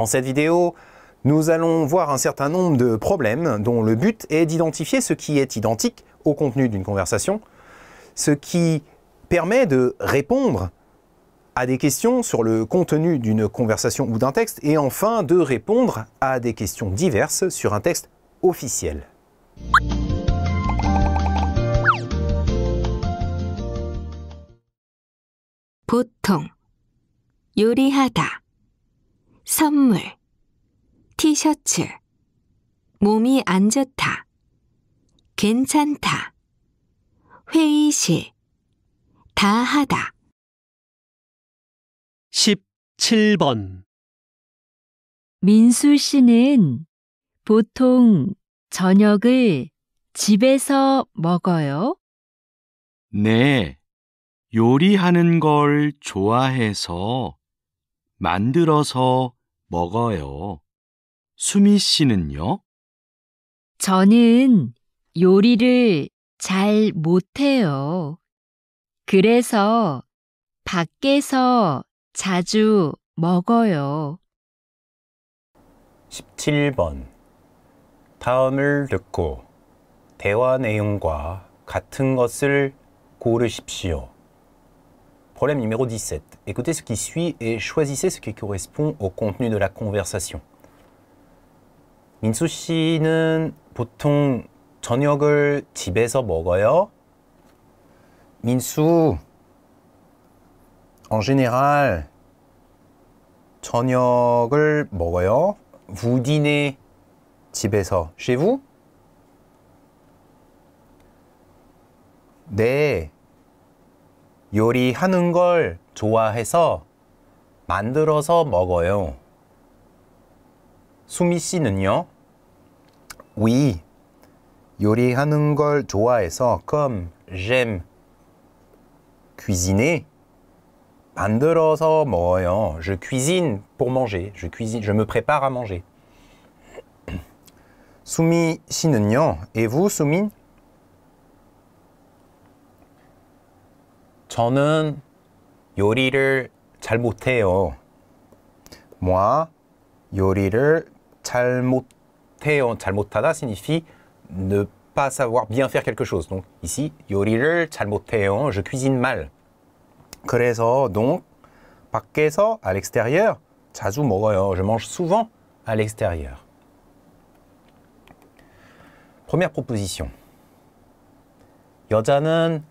Dans cette vidéo, nous allons voir un certain nombre de problèmes dont le but est d'identifier ce qui est identique au contenu d'une conversation, ce qui permet de répondre à des questions sur le contenu d'une conversation ou d'un texte, et enfin de répondre à des questions diverses sur un texte officiel. 보통 요리하다 선물, 티셔츠, 몸이 안 좋다, 괜찮다, 회의실, 다 하다. 17번 민수 씨는 보통 저녁을 집에서 먹어요? 네, 요리하는 걸 좋아해서 만들어서 먹어요. 수미 씨는요? 저는 요리를 잘 못해요. 그래서 밖에서 자주 먹어요. 17번. 다음을 듣고 대화 내용과 같은 것을 고르십시오. 보렘 이메고 17. écoutez ce qui suit et choisissez ce qui correspond au contenu de la conversation. 민수 씨는 보통 저녁을 집에서 먹어요? 민수, en général, 저녁을 먹어요? Vous dînez 집에서, chez vous? 네, 요리하는 걸 좋아해서 만들어서 먹어요. 수미 씨는요? We 요리하는 걸 좋아해서 comme j'aime cuisiner 만들어서 먹어요. Je cuisine pour manger. Je cuisine, je me prépare à manger. 수미 씨는요. Et vous, 수민? 저는 요리를 잘 못해요. moi 요리를 잘 못해요. 잘 못하다 signifie ne pas savoir bien faire quelque chose. Donc ici 요리를 잘 못해요. Je cuisine mal. 그래서 donc 밖에서 à l'extérieur 자주 먹어요. Je mange souvent à l'extérieur. Première proposition. 여자는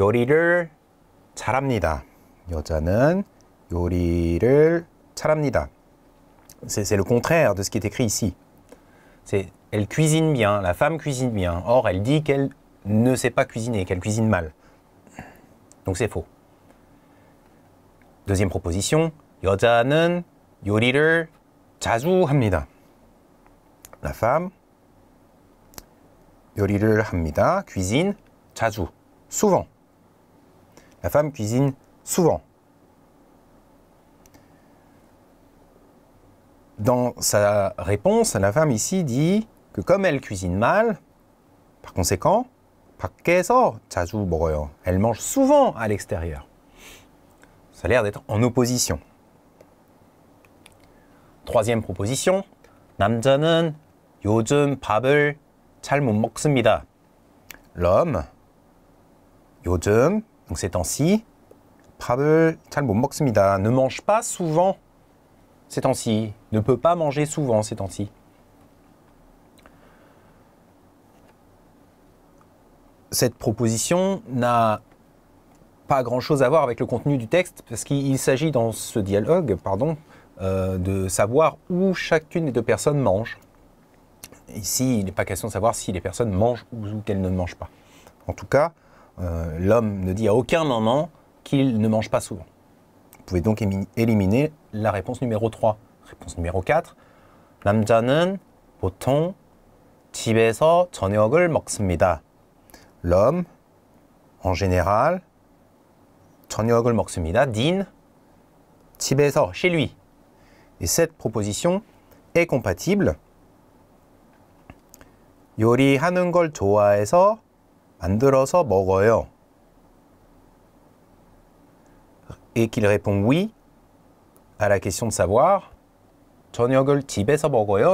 요리를 잘합니다. 여자는 C'est le contraire de ce qui est écrit ici. C'est elle cuisine bien, la femme cuisine bien. Or, elle dit qu'elle ne sait pas cuisiner, qu'elle cuisine mal. Donc c'est faux. Deuxième proposition, La femme Cuisine 자주, souvent. La femme cuisine souvent. Dans sa réponse, la femme ici dit que comme elle cuisine mal, par conséquent, elle mange souvent à l'extérieur. Ça a l'air d'être en opposition. Troisième proposition. 남자는 요즘 밥을 먹습니다. L'homme, 요즘, donc ces temps-ci, ne mange pas souvent ces temps-ci. Ne peut pas manger souvent ces temps-ci. Cette proposition n'a pas grand-chose à voir avec le contenu du texte parce qu'il s'agit dans ce dialogue, pardon, euh, de savoir où chacune des deux personnes mange. Ici, il n'est pas question de savoir si les personnes mangent ou, qu'elles ne mangent pas. En tout cas, euh, l'homme ne dit à aucun moment qu'il ne mange pas souvent. Vous pouvez donc éliminer la réponse numéro 3. Réponse numéro 4. 남자는 보통 집에서 저녁을 먹습니다. L'homme, en général, 저녁을 먹습니다. Dîne, 집에서, chez lui. Et cette proposition est compatible. 요리하는 걸 좋아해서 만들어서 먹어요. et qu'il répond oui à la question de savoir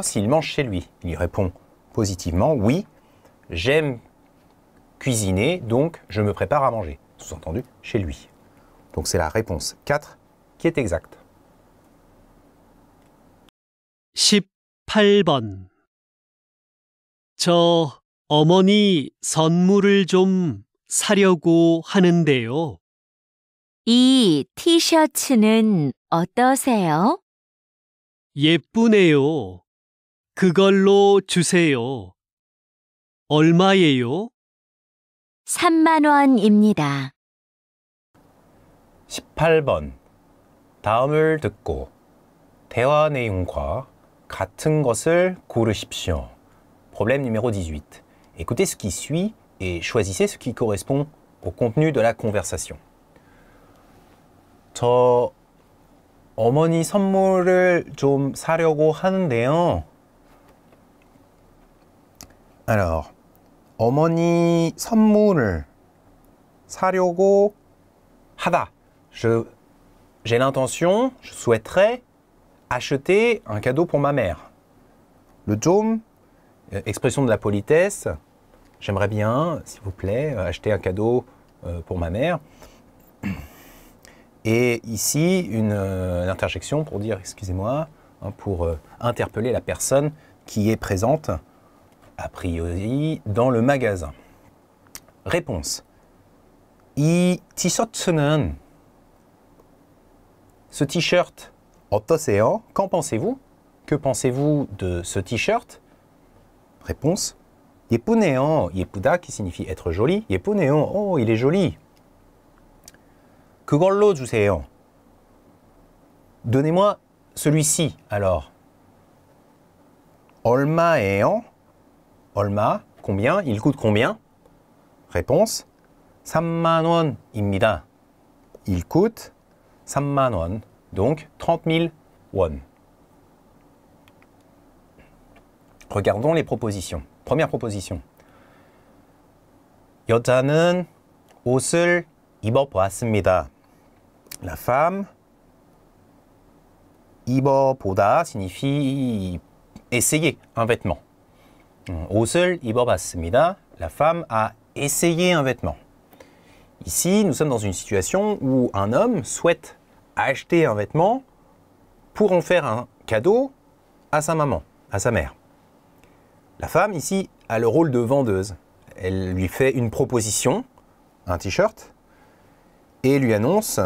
s'il mange chez lui. Il répond positivement oui, j'aime cuisiner, donc je me prépare à manger. Sous-entendu chez lui. Donc c'est la réponse 4 qui est exacte. 18 어머니 선물을 좀 사려고 하는데요. 이 티셔츠는 어떠세요? 예쁘네요. 그걸로 주세요. 얼마예요? 3만 원입니다. 18번 다음을 듣고 대화 내용과 같은 것을 고르십시오. Problème numéro 18. Écoutez ce qui suit et choisissez ce qui correspond au contenu de la conversation. 어머니 선물을 좀 사려고 하는데요. Alors, 어머니 선물을 사려고 하다. Je j'ai l'intention, je souhaiterais acheter un cadeau pour ma mère. Le 좀 euh, expression de la politesse. J'aimerais bien, s'il vous plaît, euh, acheter un cadeau euh, pour ma mère. Et ici, euh, une, interjection pour dire, excusez-moi, hein, pour euh, interpeller la personne qui est présente, a priori, dans le magasin. Réponse. I ce t-shirt océan, Qu'en pensez-vous? Que pensez-vous de ce t-shirt? Réponse. yepouda qui signifie être joli. néant, Oh, il est joli. 그걸로 주세요. Donnez-moi celui-ci alors. 얼마예요? 얼마? Combien? Il coûte combien? Réponse 3만 원입니다. Il coûte 3 Donc 30 000 won. Regardons les propositions. Première proposition. 여자는 옷을 입어보았습니다. La femme, ibor poda signifie essayer un vêtement. 옷을 ibobas, la femme a essayé un vêtement. Ici, nous sommes dans une situation où un homme souhaite acheter un vêtement pour en faire un cadeau à sa maman, à sa mère. La femme, ici, a le rôle de vendeuse. Elle lui fait une proposition, un t-shirt, et lui annonce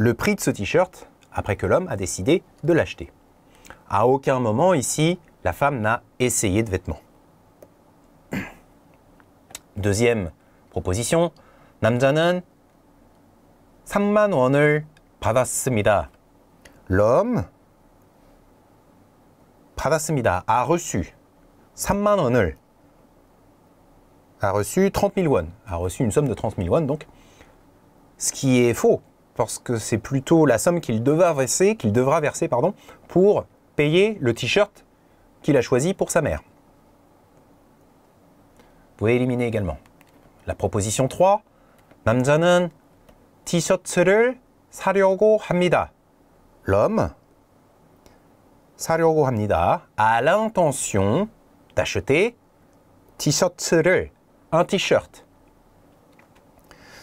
le prix de ce t-shirt après que l'homme a décidé de l'acheter. À aucun moment ici, la femme n'a essayé de vêtements. Deuxième proposition, 남자는 3 L'homme a reçu a reçu 30 000 won, a reçu une somme de 30 000 won donc. Ce qui est faux, parce que c'est plutôt la somme qu'il devra verser, pardon, pour payer le t-shirt qu'il a choisi pour sa mère. Vous pouvez éliminer également. La proposition 3, 남자는 L'homme 사려고 a l'intention d'acheter un t-shirt.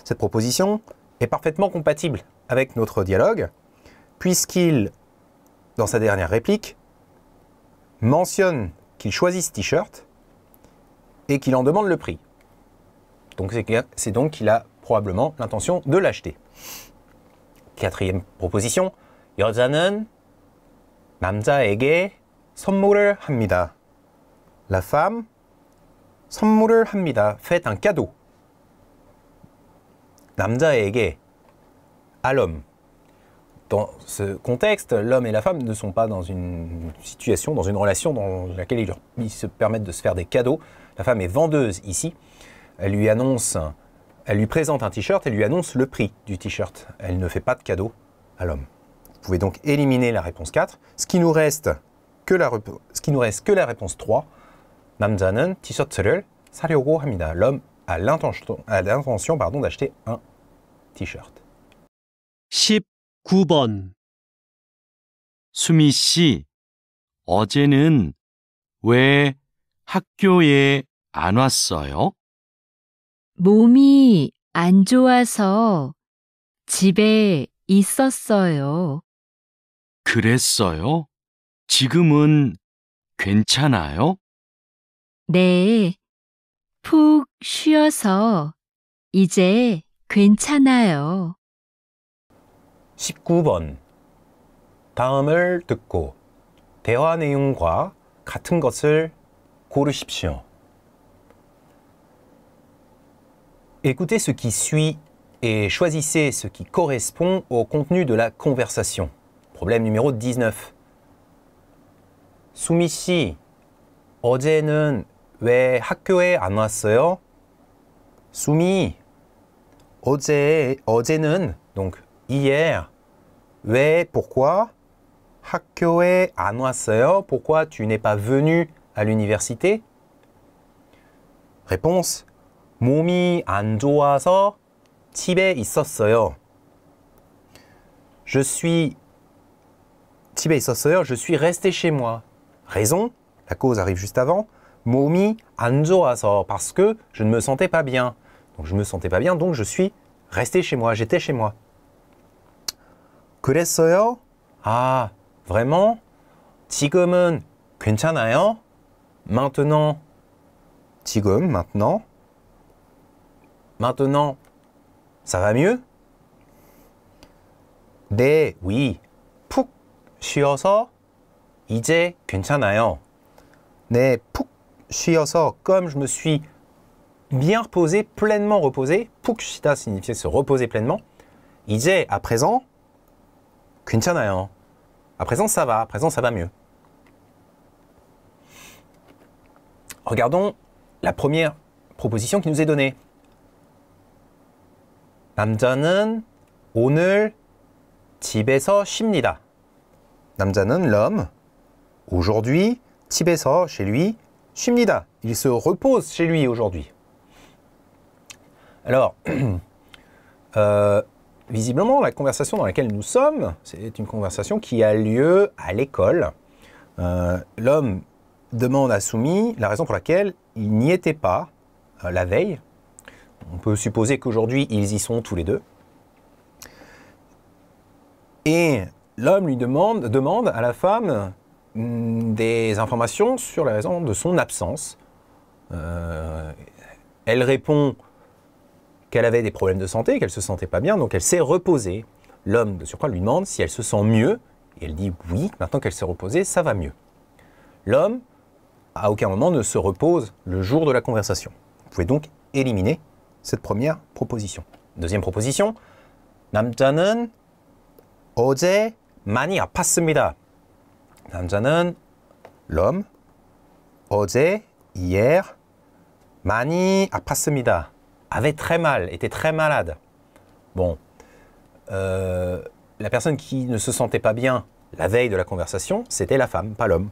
Cette proposition est parfaitement compatible avec notre dialogue, puisqu'il, dans sa dernière réplique, mentionne qu'il choisit ce t-shirt et qu'il en demande le prix. Donc c'est donc qu'il a probablement l'intention de l'acheter. Quatrième proposition, 여자는 남자에게 선물을 합니다. La femme 선물을 합니다. Fait un cadeau. 남자에게 à l'homme. Dans ce contexte, l'homme et la femme ne sont pas dans une situation, dans une relation dans laquelle ils, se permettent de se faire des cadeaux. La femme est vendeuse ici. Elle lui annonce, elle lui présente un t-shirt et lui annonce le prix du t-shirt. Elle ne fait pas de cadeau à l'homme. Vous pouvez donc éliminer la réponse 4. Ce qui nous reste que la, ce qui nous reste que la réponse 3. 남자는 사려고 합니다. L'homme à l'intention d'acheter un t-shirt. 19번 수미 씨, 어제는 왜 학교에 안 왔어요? 몸이 안 좋아서 집에 있었어요. 그랬어요? 지금은 괜찮아요? 네, 푹 쉬어서 이제 괜찮아요. 19번 다음을 듣고 대화 내용과 같은 것을 고르십시오. Écoutez ce qui suit et choisissez ce qui correspond au contenu de la conversation. Problème numéro 19. 수미 씨, 어제는 왜 학교에 안 왔어요? 수미 어제 어제는 donc hier 왜 pourquoi 학교에 Pourquoi tu n'es pas venu à l'université? Réponse 몸이 안 좋아서 집에 있었어요. Je suis 집에 있었어요. Je suis resté chez moi. Raison, la cause arrive juste avant. Moumi, 안 좋아서 parce que je ne me sentais pas bien. Donc je me sentais pas bien, donc je suis resté chez moi, j'étais chez moi. 그랬어요? Ah, vraiment? 지금은 괜찮아요? Maintenant. 지금 maintenant. Maintenant, ça va mieux? 네, oui. 푹 쉬어서 이제 괜찮아요. 네, 푹 쉬어서 comme je me suis bien reposé, pleinement reposé. Pukshita signifiait se reposer pleinement. disait à présent 괜찮아요. À présent ça va, à présent ça va mieux. Regardons la première proposition qui nous est donnée. 남자는 오늘 집에서 쉽니다. 남자는 l'homme aujourd'hui 집에서 chez lui Shimnida. Il se repose chez lui aujourd'hui. Alors, euh, visiblement, la conversation dans laquelle nous sommes, c'est une conversation qui a lieu à l'école. Euh, l'homme demande à Soumi la raison pour laquelle il n'y était pas euh, la veille. On peut supposer qu'aujourd'hui, ils y sont tous les deux. Et l'homme lui demande, demande à la femme Mm, des informations sur la raison de son absence. Euh, elle répond qu'elle avait des problèmes de santé, qu'elle se sentait pas bien, donc elle s'est reposée. L'homme de surcroît lui demande si elle se sent mieux, et elle dit oui, maintenant qu'elle s'est reposée, ça va mieux. L'homme, à aucun moment, ne se repose le jour de la conversation. Vous pouvez donc éliminer cette première proposition. Deuxième proposition, 남자는 어제 많이 아팠습니다 l'homme 어제 hier 많이 아팠습니다. avait très mal, était très malade. Bon, euh, la personne qui ne se sentait pas bien la veille de la conversation, c'était la femme, pas l'homme.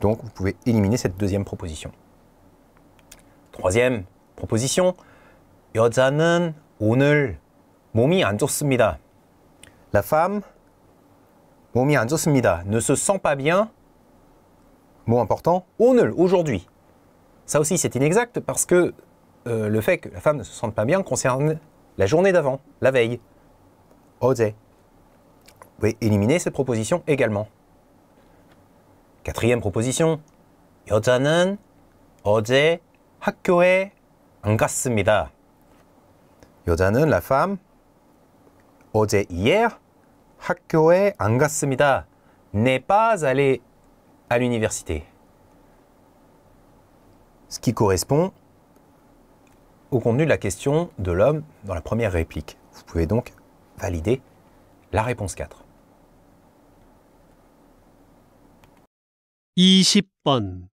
Donc vous pouvez éliminer cette deuxième proposition. Troisième proposition, 여자는 오늘 몸이 안 좋습니다. La femme ne se sent pas bien. Mot important. 오늘, aujourd'hui. Ça aussi, c'est inexact parce que euh, le fait que la femme ne se sente pas bien concerne la journée d'avant, la veille. 어제. Vous pouvez éliminer cette proposition également. Quatrième proposition. 여자는 어제 학교에 안 갔습니다. 여자는 la femme 어제 hier 학교에 안 n'est pas allé à l'université. Ce qui correspond au contenu de la question de l'homme dans la première réplique. Vous pouvez donc valider la réponse 4. 20번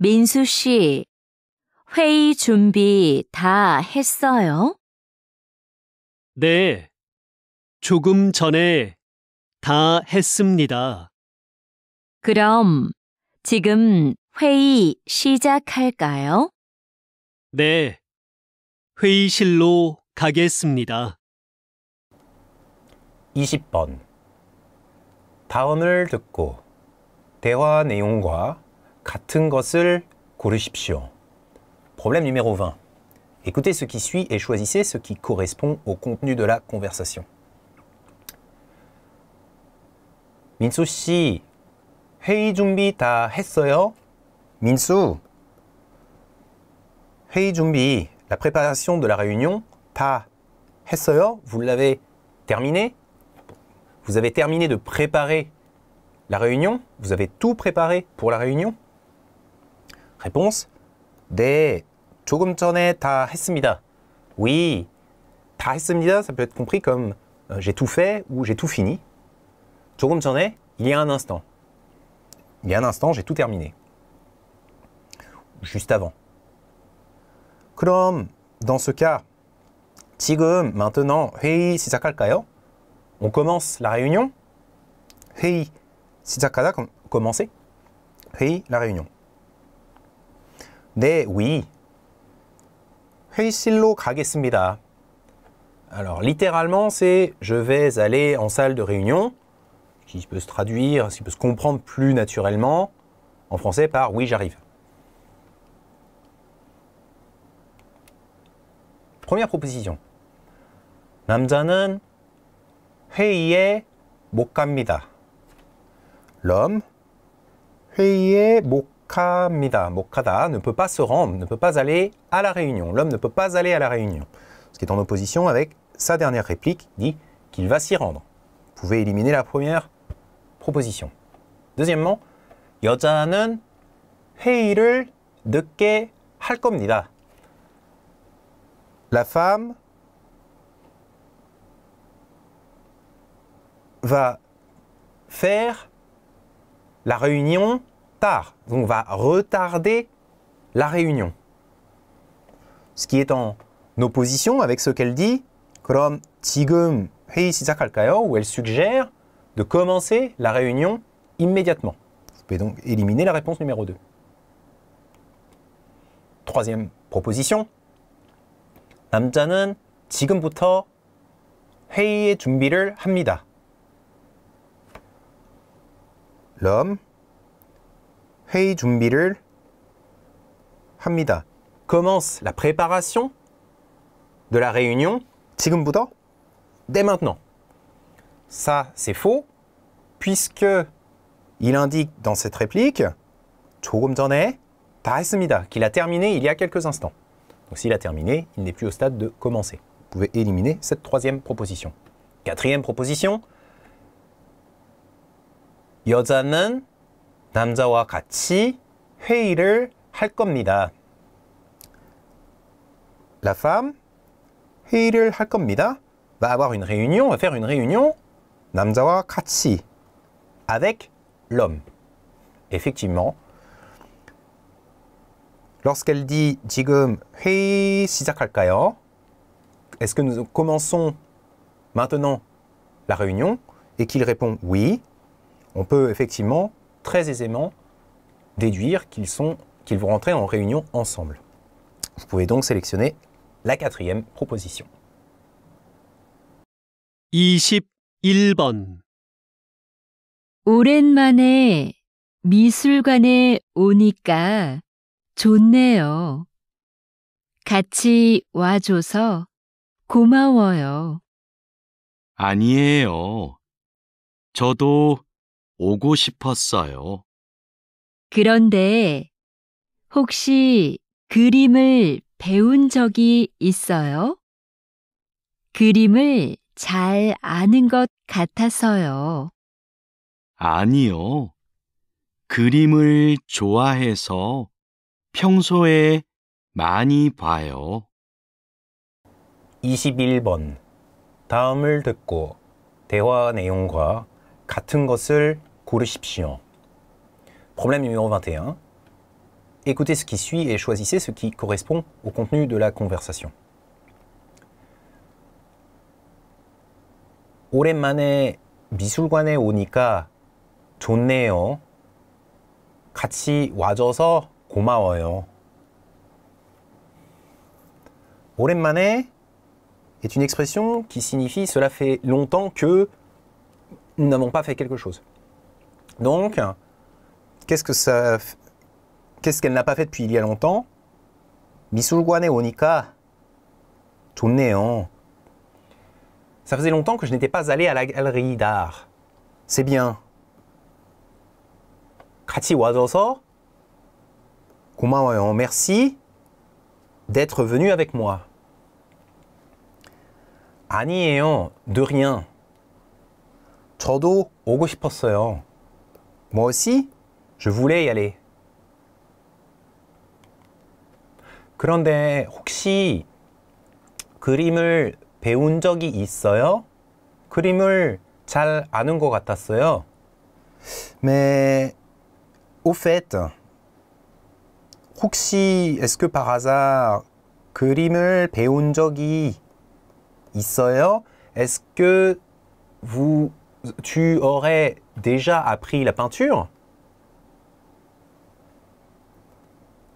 민수 씨, 회의 준비 다 했어요? 네, 조금 전에 다 했습니다. 그럼 지금 회의 시작할까요? 네. 회의실로 가겠습니다. 20번 다음을 듣고 대화 내용과 같은 것을 고르십시오. Problème numéro 20. Écoutez ce qui suit et choisissez ce qui correspond au contenu de la conversation. 민수 씨, 회의 준비 la préparation de la réunion, 다 했어요? Vous l'avez terminé? Vous avez terminé de préparer la réunion? Vous avez tout préparé pour la réunion? Réponse, 네, 조금 전에 다 했습니다. Oui, 다 했습니다, ça peut être compris comme euh, j'ai tout fait ou j'ai tout fini il y a un instant. Il y a un instant, j'ai tout terminé. Juste avant. 그럼, dans ce cas, 지금, maintenant, On commence la réunion? 회의 시작하다, commencer? la réunion. oui. Alors, littéralement, c'est je vais aller en salle de réunion qui peut se traduire, qui peut se comprendre plus naturellement en français par oui, j'arrive. Première proposition. 남자는 회의에 못 갑니다. L'homme 회의에 못 갑니다. ne peut pas se rendre, ne peut pas aller à la réunion. L'homme ne peut pas aller à la réunion. Ce qui est en opposition avec sa dernière réplique, dit qu'il va s'y rendre. Vous pouvez éliminer la première Deuxièmement, 여자는 회의를 늦게 할 La femme va faire la réunion tard, donc va retarder la réunion. Ce qui est en opposition avec ce qu'elle dit, 그럼 지금 회의 시작할까요? où elle suggère de commencer la réunion immédiatement. Vous pouvez donc éliminer la réponse numéro 2. Troisième proposition. L'homme Commence la préparation de la réunion dès maintenant. Ça, c'est faux, puisque il indique dans cette réplique qu'il a terminé il y a quelques instants. Donc s'il a terminé, il n'est plus au stade de commencer. Vous pouvez éliminer cette troisième proposition. Quatrième proposition. 여자는 남자와 같이 회의를 할 겁니다. La femme va avoir une réunion, va faire une réunion Namzawa 같이 avec l'homme. Effectivement, lorsqu'elle dit 지금 Est-ce que nous commençons maintenant la réunion et qu'il répond oui, on peut effectivement très aisément déduire qu'ils sont qu'ils vont rentrer en réunion ensemble. Vous pouvez donc sélectionner la quatrième proposition. 1번 오랜만에 미술관에 오니까 좋네요. 같이 와줘서 고마워요. 아니에요. 저도 오고 싶었어요. 그런데 혹시 그림을 배운 적이 있어요? 그림을 잘 아는 것 같아서요. 아니요. 그림을 좋아해서 평소에 많이 봐요. 21번. 다음을 듣고 대화 내용과 같은 것을 고르십시오. Problème numéro 21. Écoutez ce qui suit et choisissez ce qui correspond au contenu de la conversation. 오랜만에 미술관에 오니까 좋네요. 같이 와줘서 고마워요. 오랜만에 est une expression qui signifie cela fait longtemps que nous n'avons pas fait quelque chose. Donc, qu'est-ce que ça, qu'est-ce qu'elle n'a pas fait depuis il y a longtemps? 미술관에 오니까 좋네요. Ça faisait longtemps que je n'étais pas allé à la galerie d'art. C'est bien. 같이 와줘서 en Merci d'être venu avec moi. 아니에요. De rien. 저도 오고 싶었어요. Moi aussi, je voulais y aller. 그런데 혹시 그림을 배운 적이 있어요? 그림을 잘 아는 Mais au fait, 혹시 est-ce que par hasard 그림을 배운 적이 있어요? Est-ce que vous tu aurais déjà appris la peinture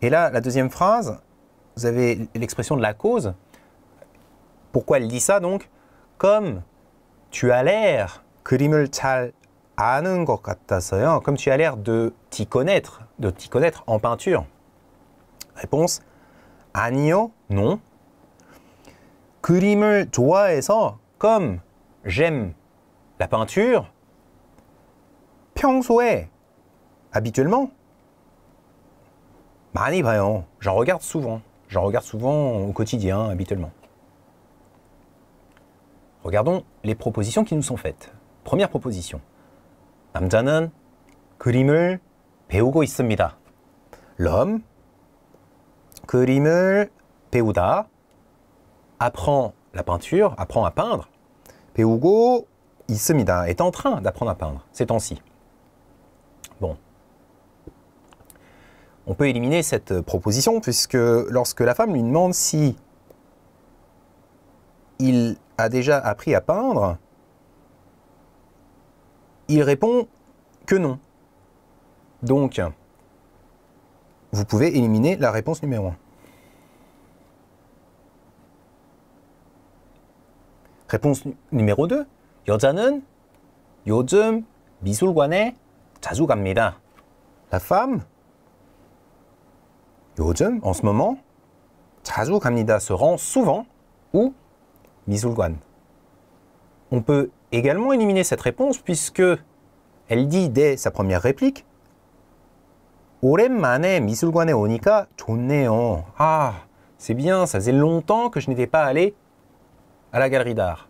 Et là, la deuxième phrase, vous avez l'expression de la cause. Pourquoi elle dit ça donc Comme tu as l'air Comme tu as l'air de t'y connaître, de t'y connaître en peinture. Réponse Anio, non. 그림을 ça. comme j'aime la peinture. 평소에 habituellement 많이 봐요. J'en regarde souvent. J'en regarde souvent au quotidien, habituellement. Regardons les propositions qui nous sont faites. Première proposition. 남자는 그림을 배우고 있습니다. L'homme 그림을 배우다 apprend la peinture, apprend à peindre. 배우고 있습니다 est en train d'apprendre à peindre ces temps-ci. Bon. On peut éliminer cette proposition puisque lorsque la femme lui demande si il a déjà appris à peindre Il répond que non. Donc, vous pouvez éliminer la réponse numéro 1. Réponse numéro 2. 여자는 요즘 미술관에 자주 갑니다. La femme 요즘 en ce moment 자주 갑니다 se rend souvent ou on peut également éliminer cette réponse puisque elle dit dès sa première réplique 오랜만에 미술관에 오니까 좋네요. Ah, c'est bien, ça faisait longtemps que je n'étais pas allé à la galerie d'art.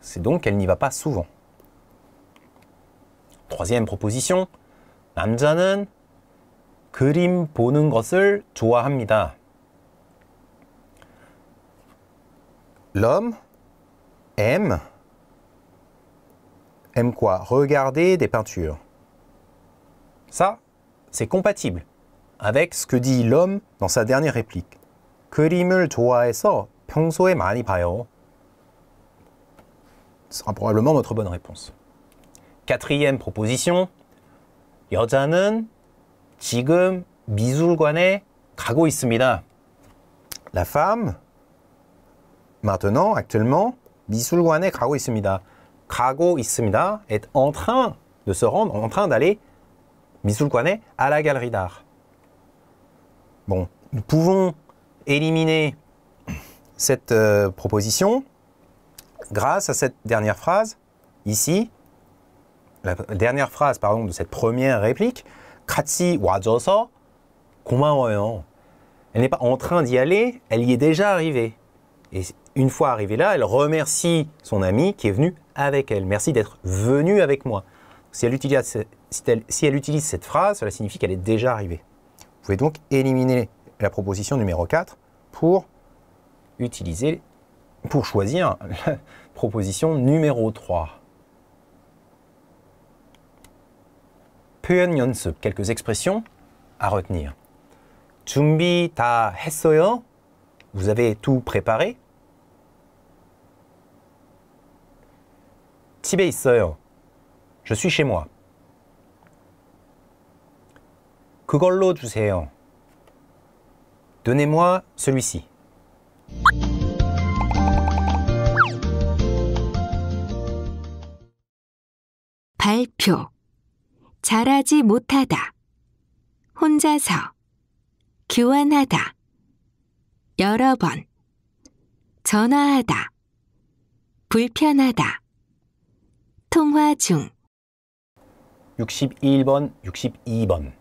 C'est donc qu'elle n'y va pas souvent. Troisième proposition. 남자는 그림 보는 것을 좋아합니다. l'homme aime, aime quoi Regarder des peintures. Ça, c'est compatible avec ce que dit l'homme dans sa dernière réplique. Ce sera probablement notre bonne réponse. Quatrième proposition. La femme maintenant, actuellement, 미술관에 가고 있습니다. 가고 있습니다 est en train de se rendre, en train d'aller 미술관에 à la galerie d'art. Bon, nous pouvons éliminer cette euh, proposition grâce à cette dernière phrase ici. La dernière phrase pardon de cette première réplique 같이 KOMA 고마워요. Elle n'est pas en train d'y aller, elle y est déjà arrivée. Et une fois arrivée là, elle remercie son ami qui est venu avec elle. Merci d'être venu avec moi. Si elle, utilise, cette phrase, cela signifie qu'elle est déjà arrivée. Vous pouvez donc éliminer la proposition numéro 4 pour utiliser, pour choisir la proposition numéro 3. quelques expressions à retenir. 준비 다 했어요? Vous avez tout préparé 집에 있어요. Je suis chez moi. 그걸로 주세요. Donnez-moi celui-ci. 발표 잘하지 못하다 혼자서 교환하다 여러 번 전화하다 불편하다 통화 중. 61번, 62번.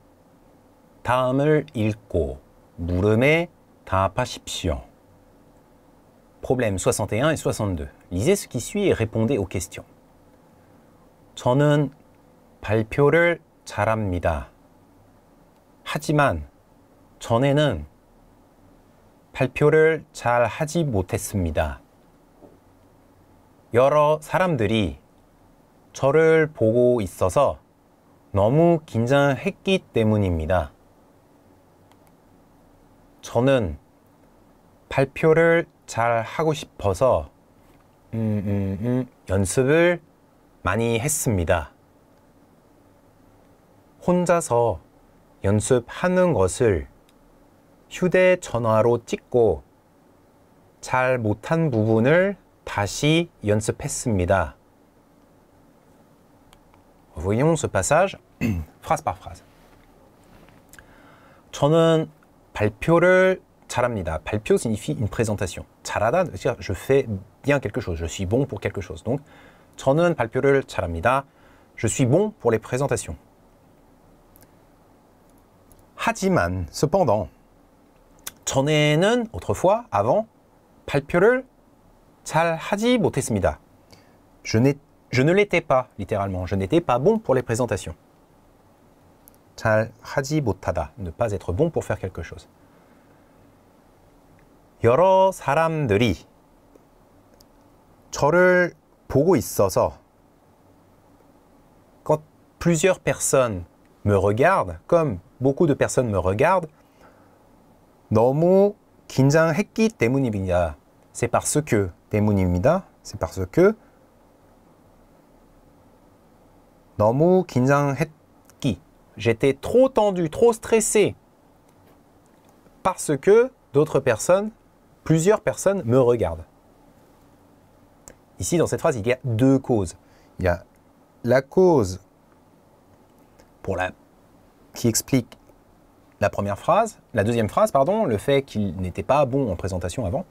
다음을 읽고 물음에 답하십시오. Problème 61 et 62. Lisez ce qui suit et répondez aux questions. 저는 발표를 잘합니다. 하지만 전에는 발표를 잘 하지 못했습니다. 여러 사람들이 저를 보고 있어서 너무 긴장했기 때문입니다. 저는 발표를 잘 하고 싶어서 음, 음, 음, 연습을 많이 했습니다. 혼자서 연습하는 것을 휴대전화로 찍고 잘 못한 부분을 다시 연습했습니다. Voyons ce passage phrase par phrase. 저는 발표를 잘합니다. 발표 signifie une présentation. 잘하다, cest dire je fais bien quelque chose, je suis bon pour quelque chose. Donc, 저는 발표를 잘합니다. Je suis bon pour les présentations. 하지만, cependant, 전에는 autrefois, avant, 발표를 잘 못했습니다. Je n'ai je ne l'étais pas, littéralement. Je n'étais pas bon pour les présentations. 잘 하지 Ne pas être bon pour faire quelque chose. quand plusieurs personnes me regardent, comme beaucoup de personnes me regardent, C'est parce que, C'est parce que 너무 긴장했기. J'étais trop tendu, trop stressé. Parce que d'autres personnes, plusieurs personnes me regardent. Ici, dans cette phrase, il y a deux causes. Il y a la cause pour qui explique la première phrase, la deuxième phrase, pardon, le fait qu'il n'était pas bon en présentation avant.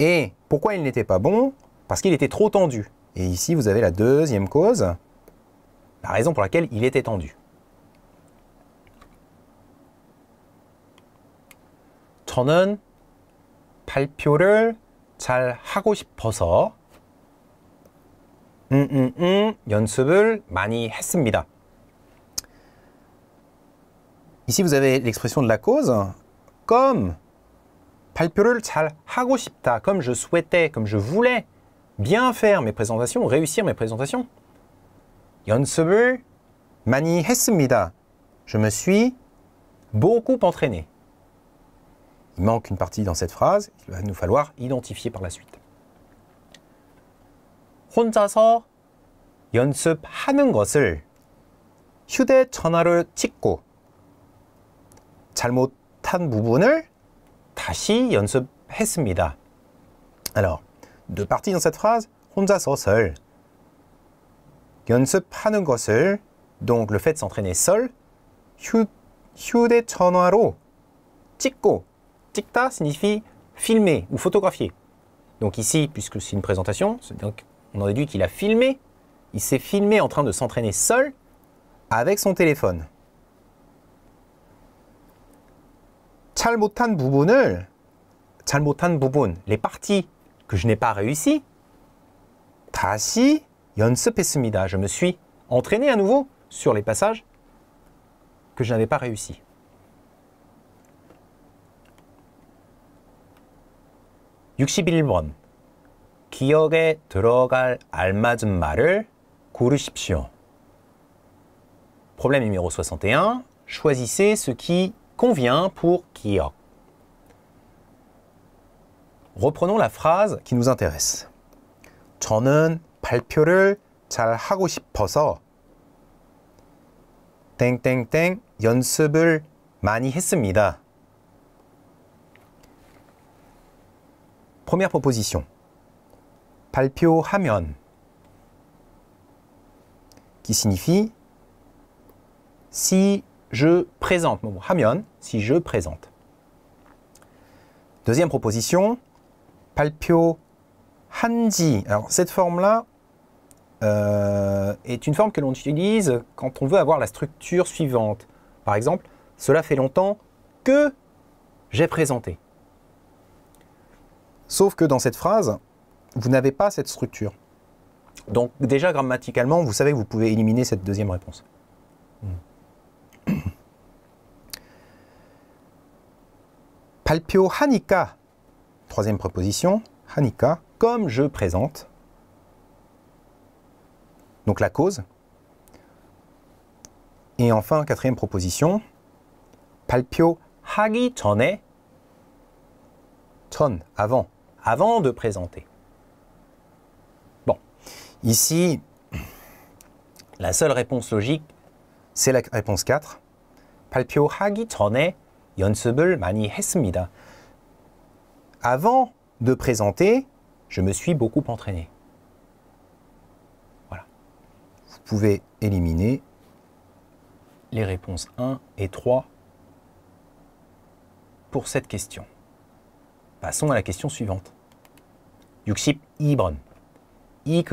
Et pourquoi il n'était pas bon Parce qu'il était trop tendu. Et ici, vous avez la deuxième cause la raison pour laquelle il est étendu. Ici vous avez l'expression de la cause comme comme je souhaitais comme je voulais bien faire mes présentations réussir mes présentations. 연습을 많이 했습니다. Je me suis beaucoup entraîné. Il manque une partie dans cette phrase, il va nous falloir identifier par la suite. 혼자서 연습하는 것을 휴대전화를 찍고 잘못한 부분을 다시 연습했습니다. Alors, deux parties dans cette phrase, 혼자서 설, 연습하는 것을 donc le fait de s'entraîner seul 휴, 휴대전화로 찍고 찍다 signifie filmer ou photographier. Donc ici, puisque c'est une présentation, donc on en déduit qu'il a filmé, il s'est filmé en train de s'entraîner seul avec son téléphone. 잘 못한 부분을 부분, les parties que je n'ai pas réussi, 다시 연습했습니다. Je me suis entraîné à nouveau sur les passages que je n'avais pas réussi. 61 기억에 들어갈 알맞은 말을 고르십시오. Problème numéro 61. Choisissez ce qui convient pour 기억. Reprenons la phrase qui nous intéresse. 저는 발표를 잘 하고 싶어서 땡땡땡 연습을 많이 했습니다. Première proposition. 발표하면 qui signifie si je présente. 하면 si je présente. Deuxième proposition. 발표한지. Alors cette forme là Euh, est une forme que l'on utilise quand on veut avoir la structure suivante. Par exemple, cela fait longtemps que j'ai présenté. Sauf que dans cette phrase, vous n'avez pas cette structure. Donc déjà grammaticalement, vous savez que vous pouvez éliminer cette deuxième réponse. Palpio Hanika » troisième proposition. « Hanika »« comme je présente donc la cause. Et enfin, quatrième proposition, Palpio hagi tonne. Tonne, avant, avant de présenter. Bon, ici, la seule réponse logique, c'est la réponse 4. Palpio hagi tonne 연습을 mani hesmida. Avant de présenter, je me suis beaucoup entraîné. Vous pouvez éliminer les réponses 1 et 3 pour cette question. Passons à la question suivante. 62번. 이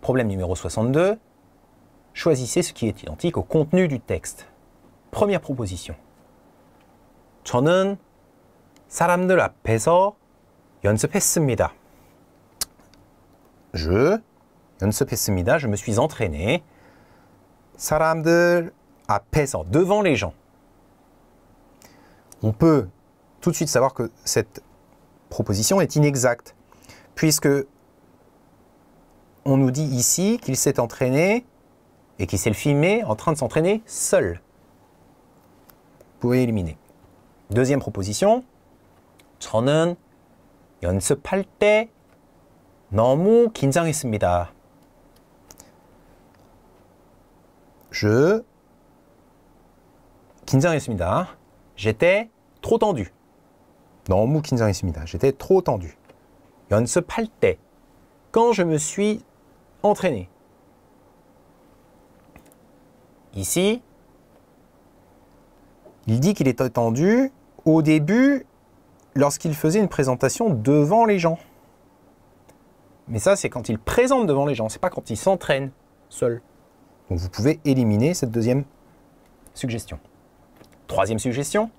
Problème numéro 62. Choisissez ce qui est identique au contenu du texte. Première proposition. 저는 사람들 앞에서 연습했습니다. Je 연습했습니다. Je me suis entraîné. 사람들 Pesan devant les gens. On peut tout de suite savoir que cette proposition est inexacte puisque on nous dit ici qu'il s'est entraîné et qu'il s'est filmé en train de s'entraîner seul. Vous pouvez éliminer. Deuxième proposition. 저는 연습할 때 너무 긴장했습니다. Je 긴장했습니다. J'étais trop tendu. 너무 긴장했습니다. J'étais trop tendu. se 때 quand je me suis entraîné. Ici, il dit qu'il était tendu au début lorsqu'il faisait une présentation devant les gens. Mais ça, c'est quand il présente devant les gens, c'est pas quand il s'entraîne seul. Donc vous pouvez éliminer cette deuxième suggestion. Troisième suggestion.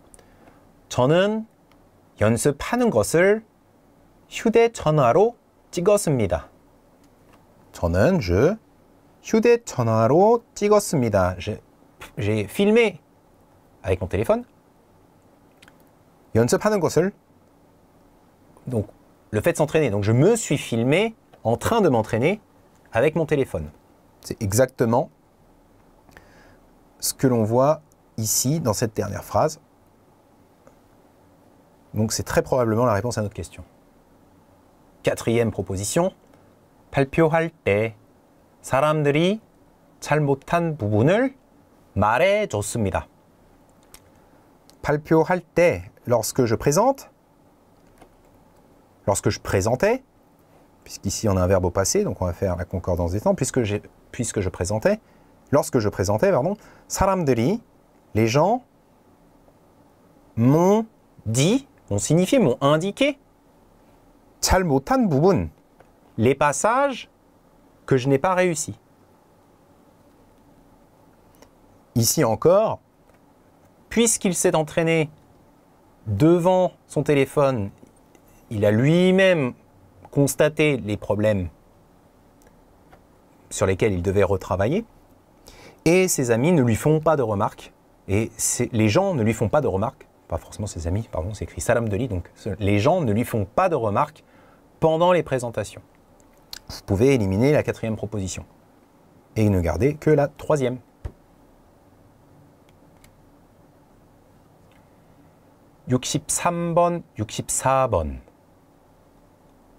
저는 연습하는 것을 휴대전화로 찍었습니다. 저는 je 휴대전화로 찍었습니다. J'ai filmé avec mon téléphone. 연습하는 것을 donc le fait de s'entraîner. Donc je me suis filmé en train de m'entraîner avec mon téléphone. C'est exactement ce que l'on voit ici dans cette dernière phrase. Donc c'est très probablement la réponse à notre question. Quatrième proposition. 발표할 때 사람들이 잘 부분을 말해줬습니다. 발표할 lorsque je présente, lorsque je présentais, puisqu'ici on a un verbe au passé, donc on va faire la concordance des temps, puisque, je présentais, lorsque je présentais, pardon, les gens m'ont dit, m'ont signifié, m'ont indiqué, talmotan les passages que je n'ai pas réussi. Ici encore, puisqu'il s'est entraîné devant son téléphone il a lui-même constaté les problèmes sur lesquels il devait retravailler, et ses amis ne lui font pas de remarques, et les gens ne lui font pas de remarques, pas forcément ses amis, pardon, c'est écrit Salam Deli, donc les gens ne lui font pas de remarques pendant les présentations. Vous pouvez éliminer la quatrième proposition et ne garder que la troisième. Yuxip 63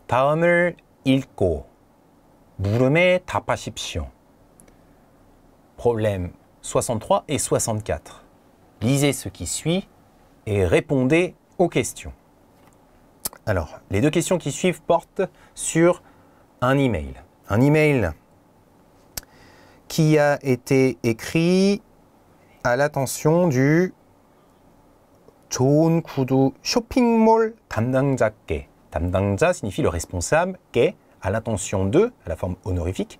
다음을 읽고 물음에 답하십시오. Problème 63 et 64. Lisez ce qui suit et répondez aux questions. Alors, les deux questions qui suivent portent sur un email. Un email qui a été écrit à l'attention du 좋은 Shopping 쇼핑몰 담당자께 Tamdanza signifie le responsable qu'est à l'intention de, à la forme honorifique,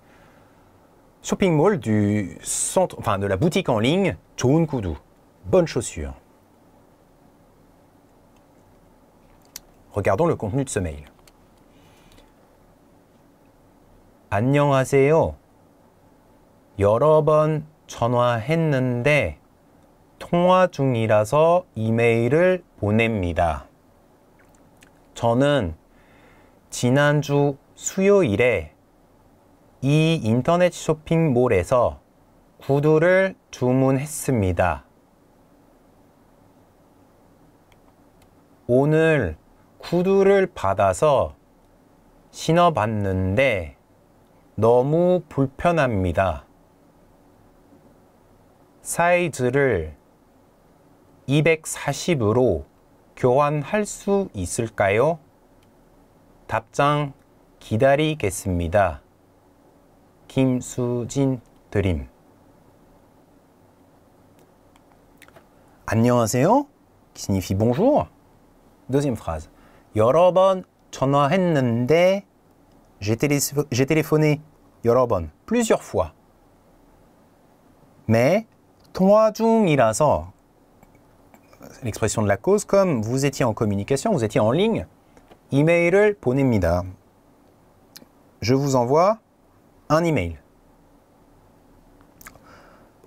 shopping mall du centre, enfin de la boutique en ligne Chunkudu. Bonne chaussure. Regardons le contenu de ce mail. 안녕하세요. 여러 번 전화했는데 통화 중이라서 이메일을 보냅니다. 저는 지난주 수요일에 이 인터넷 쇼핑몰에서 구두를 주문했습니다. 오늘 구두를 받아서 신어봤는데 너무 불편합니다. 사이즈를 240으로 교환할 수 있을까요? 답장 기다리겠습니다. 김수진 드림 안녕하세요. signifie bonjour. Deuxième phrase. 여러 번 전화했는데 j'ai téléphoné 여러 번, plusieurs fois. 네, 통화 중이라서 l'expression de la cause comme vous étiez en communication, vous étiez en ligne. Email을 보냅니다. Je vous envoie un email.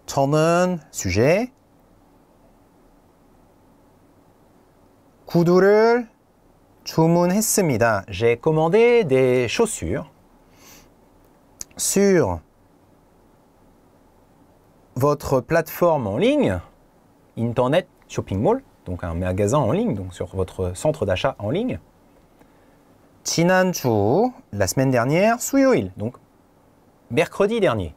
저는 sujet 구두를 주문했습니다. J'ai commandé des chaussures sur votre plateforme en ligne, Internet shopping mall, donc un magasin en ligne, donc sur votre centre d'achat en ligne. 지난주, la semaine dernière, 수요일, donc mercredi dernier.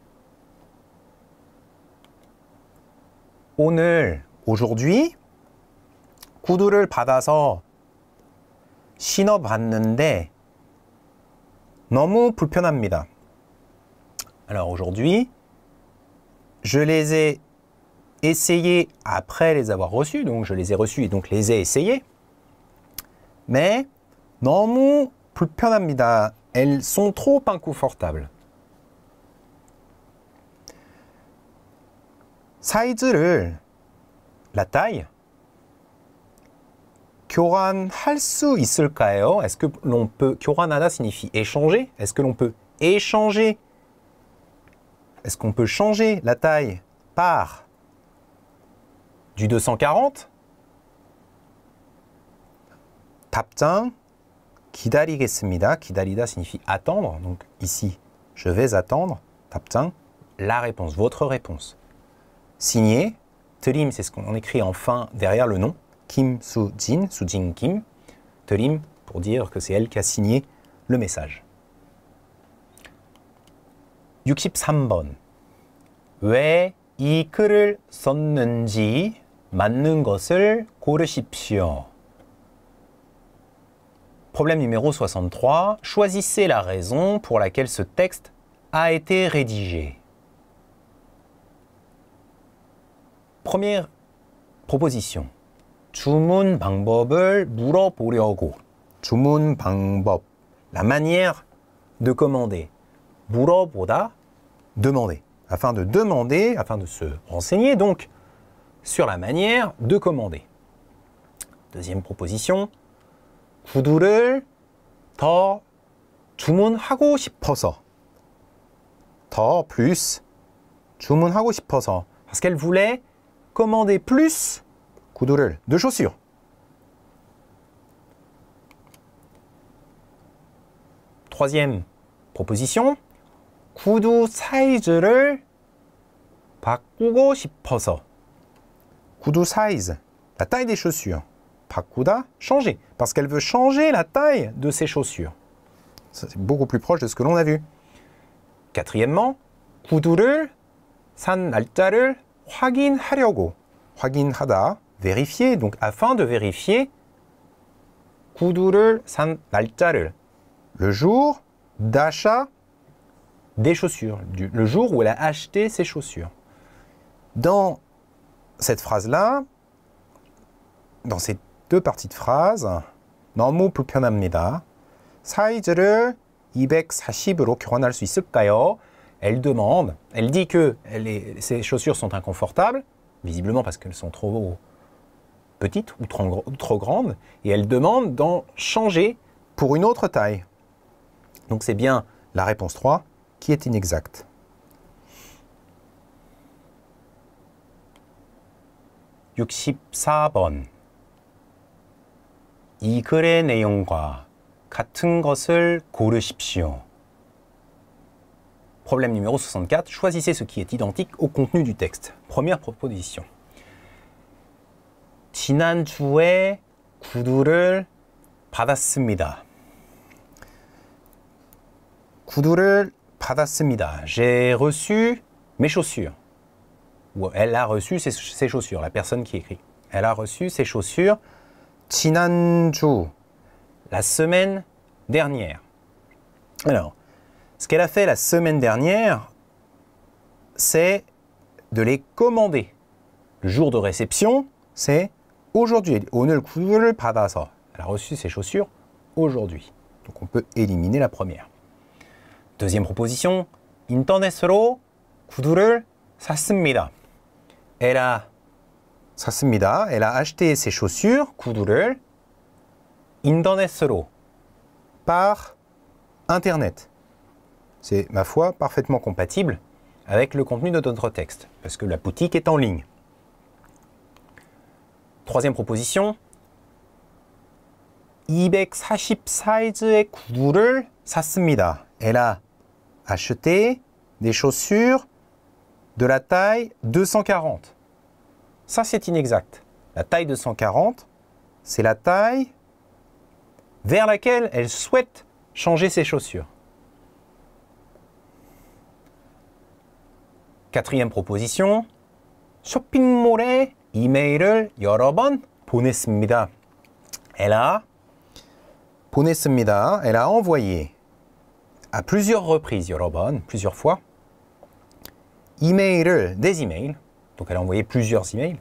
오늘, aujourd'hui, 구두를 받아서 신어봤는데 너무 불편합니다. Alors aujourd'hui, je les ai essayé après les avoir reçus, donc je les ai reçus et donc les ai essayés. Mais 너무 불편합니다. Elles sont trop inconfortables. 사이즈를 la taille 교환할 수 있을까요? Est-ce que l'on peut 교환하다 signifie échanger? Est-ce que l'on peut échanger? Est-ce qu'on peut changer la taille par du 240. Taptin, 기다리겠습니다. Kidalida signifie attendre. Donc ici, je vais attendre. taptin la réponse, votre réponse. Signé Telim, c'est ce qu'on écrit enfin derrière le nom. Kim Sujin »,« jin Kim. Telim pour dire que c'est elle qui a signé le message. 63번. 왜 이 글을 썼는지 맞는 것을 Problème numéro 63. Choisissez la raison pour laquelle ce texte a été rédigé. Première proposition. 주문 방법을 물어보려고. 주문 방법. La manière de commander. 물어보다, demander. Afin de demander, afin de se renseigner donc sur la manière de commander. Deuxième proposition. 구두를 더 주문하고 싶어서. 더 plus 주문하고 싶어서. Parce qu'elle voulait commander plus 구두를 de chaussures. troisième proposition. 구두 사이즈를 바꾸고 싶어서. kudu size, la taille des chaussures. Prakuda, changer, parce qu'elle veut changer la taille de ses chaussures. C'est beaucoup plus proche de ce que l'on a vu. Quatrièmement, kudu를 산 날짜를 확인하려고. 확인하다, vérifier, donc afin de vérifier 산 Le jour d'achat des chaussures, le jour où elle a acheté ses chaussures. Dans cette phrase-là, dans ces deux parties de phrase, Elle demande, elle dit que ses chaussures sont inconfortables, visiblement parce qu'elles sont trop petites ou trop, trop grandes, et elle demande d'en changer pour une autre taille. Donc c'est bien la réponse 3 qui est inexacte. 64번 이 글의 내용과 같은 것을 고르십시오. Problème numéro 64, choisissez ce qui est identique au contenu du texte. Première proposition. 지난주에 구두를 받았습니다. 구두를 받았습니다. J'ai reçu mes chaussures. elle a reçu ses, chaussures, la personne qui écrit. Elle a reçu ses chaussures 지난주, la semaine dernière. Alors, ce qu'elle a fait la semaine dernière, c'est de les commander. Le jour de réception, c'est aujourd'hui. Elle a reçu ses chaussures aujourd'hui. Donc on peut éliminer la première. Deuxième proposition, 인터넷으로 구두를 샀습니다. Elle a acheté ses chaussures, 구두를 인터넷으로 par internet. C'est ma foi parfaitement compatible avec le contenu de notre texte parce que la boutique est en ligne. Troisième proposition. Elle a acheté des chaussures de la taille 240. Ça, c'est inexact. La taille 240, c'est la taille vers laquelle elle souhaite changer ses chaussures. Quatrième proposition. 쇼핑몰에 이메일을 여러 번 Elle a 보냈습니다. Elle a envoyé à plusieurs reprises, 여러 plusieurs fois. 이메일을, des emails, donc elle a envoyé plusieurs emails,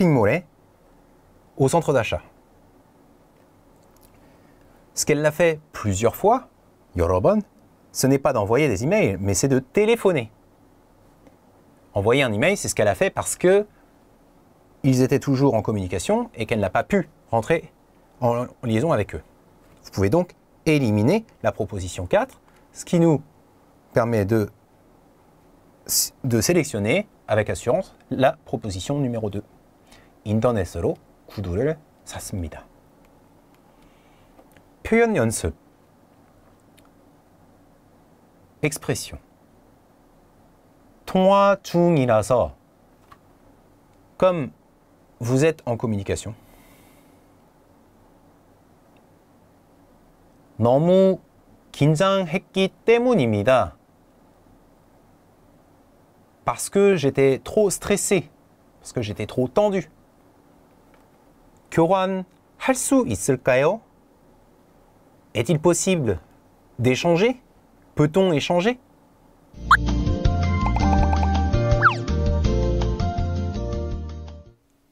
mall au centre d'achat. Ce qu'elle l'a fait plusieurs fois, yoroban », ce n'est pas d'envoyer des emails, mais c'est de téléphoner. Envoyer un email, c'est ce qu'elle a fait parce que ils étaient toujours en communication et qu'elle n'a pas pu rentrer en liaison avec eux. Vous pouvez donc éliminer la proposition 4, ce qui nous permet de, de sélectionner avec assurance la proposition numéro 2. 인터넷으로 구두를 샀습니다. 표현 연습 expression 통화 중이라서 comme vous êtes en communication 너무 긴장했기 때문입니다. parce que j'étais trop stressé, parce que j'étais trop tendu. Est-il possible d'échanger? Peut-on échanger?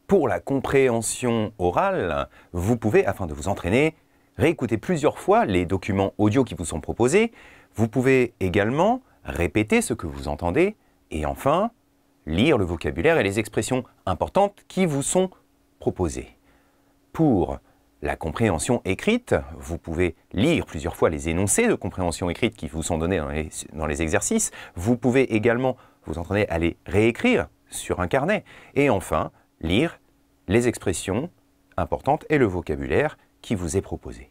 Pour la compréhension orale, vous pouvez, afin de vous entraîner, réécouter plusieurs fois les documents audio qui vous sont proposés. Vous pouvez également répéter ce que vous entendez et enfin, lire le vocabulaire et les expressions importantes qui vous sont proposées. Pour la compréhension écrite, vous pouvez lire plusieurs fois les énoncés de compréhension écrite qui vous sont donnés dans les, dans les exercices. Vous pouvez également vous entraîner à les réécrire sur un carnet. Et enfin, lire les expressions importantes et le vocabulaire qui vous est proposé.